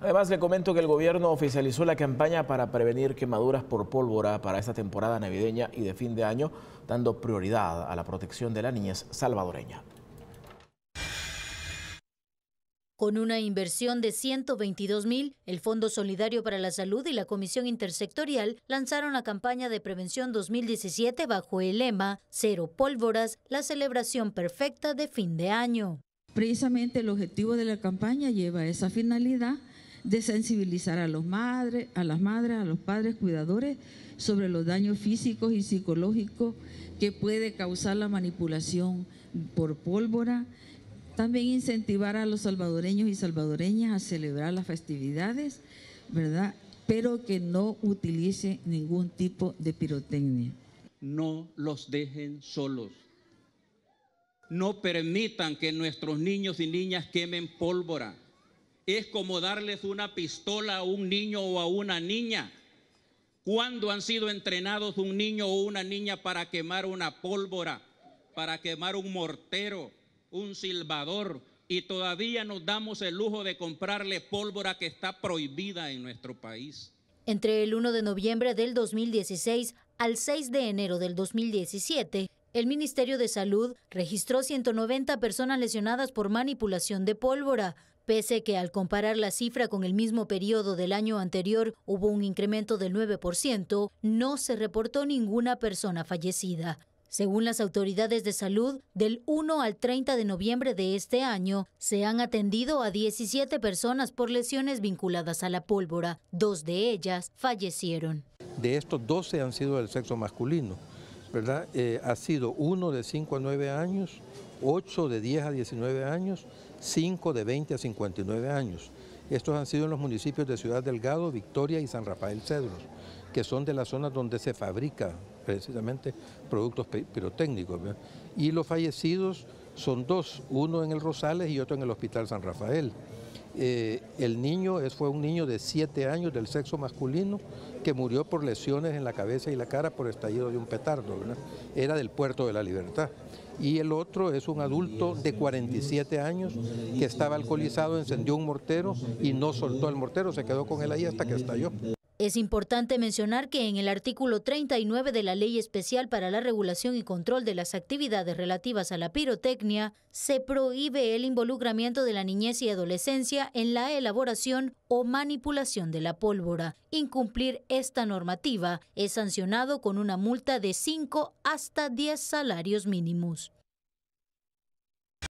Además, le comento que el gobierno oficializó la campaña para prevenir quemaduras por pólvora para esta temporada navideña y de fin de año, dando prioridad a la protección de la niñez salvadoreña. Con una inversión de 122 mil, el Fondo Solidario para la Salud y la Comisión Intersectorial lanzaron la campaña de prevención 2017 bajo el lema Cero Pólvoras, la celebración perfecta de fin de año. Precisamente el objetivo de la campaña lleva a esa finalidad de sensibilizar a, los madres, a las madres, a los padres, cuidadores, sobre los daños físicos y psicológicos que puede causar la manipulación por pólvora, también incentivar a los salvadoreños y salvadoreñas a celebrar las festividades, ¿verdad? Pero que no utilicen ningún tipo de pirotecnia. No los dejen solos. No permitan que nuestros niños y niñas quemen pólvora es como darles una pistola a un niño o a una niña. ¿Cuándo han sido entrenados un niño o una niña para quemar una pólvora, para quemar un mortero, un silbador? Y todavía nos damos el lujo de comprarle pólvora que está prohibida en nuestro país. Entre el 1 de noviembre del 2016 al 6 de enero del 2017, el Ministerio de Salud registró 190 personas lesionadas por manipulación de pólvora, pese que al comparar la cifra con el mismo periodo del año anterior hubo un incremento del 9%, no se reportó ninguna persona fallecida. Según las autoridades de salud, del 1 al 30 de noviembre de este año se han atendido a 17 personas por lesiones vinculadas a la pólvora. Dos de ellas fallecieron. De estos, 12 han sido del sexo masculino. ¿verdad? Eh, ha sido uno de 5 a 9 años, 8 de 10 a 19 años, 5 de 20 a 59 años. Estos han sido en los municipios de Ciudad Delgado, Victoria y San Rafael Cedros, que son de las zonas donde se fabrica precisamente productos pirotécnicos. Y los fallecidos son dos, uno en el Rosales y otro en el Hospital San Rafael. Eh, el niño es, fue un niño de siete años del sexo masculino que murió por lesiones en la cabeza y la cara por estallido de un petardo. ¿verdad? Era del puerto de la libertad. Y el otro es un adulto de 47 años que estaba alcoholizado, encendió un mortero y no soltó el mortero, se quedó con él ahí hasta que estalló. Es importante mencionar que en el artículo 39 de la Ley Especial para la Regulación y Control de las Actividades Relativas a la Pirotecnia, se prohíbe el involucramiento de la niñez y adolescencia en la elaboración o manipulación de la pólvora. Incumplir esta normativa es sancionado con una multa de 5 hasta 10 salarios mínimos.